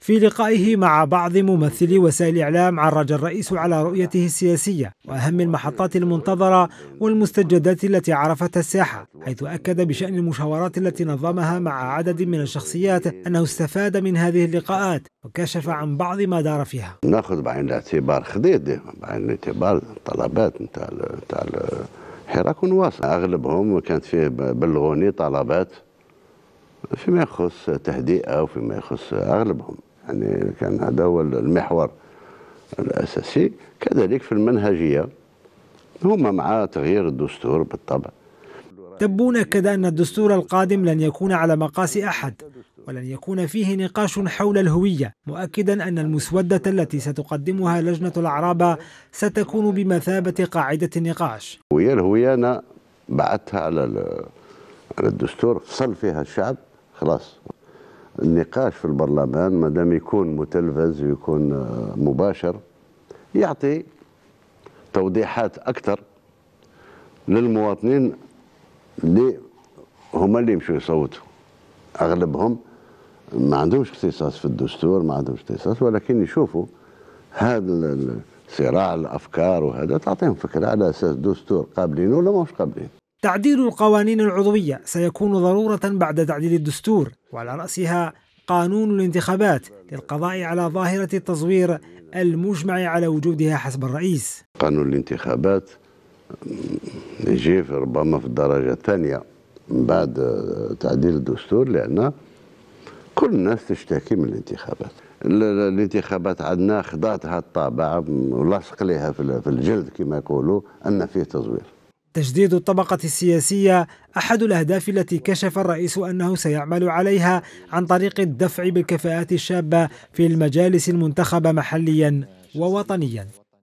في لقائه مع بعض ممثلي وسائل الإعلام عرج الرئيس على رؤيته السياسية وأهم المحطات المنتظرة والمستجدات التي عرفتها الساحة حيث أكد بشأن المشاورات التي نظمها مع عدد من الشخصيات أنه استفاد من هذه اللقاءات وكشف عن بعض ما دار فيها ناخذ بعين الاعتبار خديدة بعين الاعتبار طلبات نتاع نتاع حراك ونواصل اغلبهم كانت فيه بلغوني طلبات فيما يخص تهدئه وفيما يخص اغلبهم يعني كان هذا هو المحور الأساسي كذلك في المنهجية هما مع تغيير الدستور بالطبع تبون كذا أن الدستور القادم لن يكون على مقاس أحد ولن يكون فيه نقاش حول الهوية مؤكدا أن المسودة التي ستقدمها لجنة العرابة ستكون بمثابة قاعدة النقاش وهي الهوية أنا بعتها على على الدستور فصل فيها الشعب خلاص النقاش في البرلمان ما دام يكون متلفز ويكون آه، مباشر يعطي توضيحات اكثر للمواطنين اللي هما اللي يمشوا يصوتوا اغلبهم ما عندهمش اختصاص في الدستور ما عندهمش اختصاص ولكن يشوفوا هذا صراع الافكار وهذا تعطيهم فكره على اساس دستور قابلين ولا ماهوش قابلين تعديل القوانين العضويه سيكون ضروره بعد تعديل الدستور وعلى رأسها قانون الانتخابات للقضاء على ظاهرة التزوير المجمع على وجودها حسب الرئيس قانون الانتخابات يجي ربما في الدرجة الثانية من بعد تعديل الدستور لأن كل الناس تشتكي من الانتخابات الانتخابات عندنا خضعت الطابع ولصق لها في الجلد كما يقولوا أن فيه تزوير تجديد الطبقة السياسية أحد الأهداف التي كشف الرئيس أنه سيعمل عليها عن طريق الدفع بالكفاءات الشابة في المجالس المنتخبة محليا ووطنيا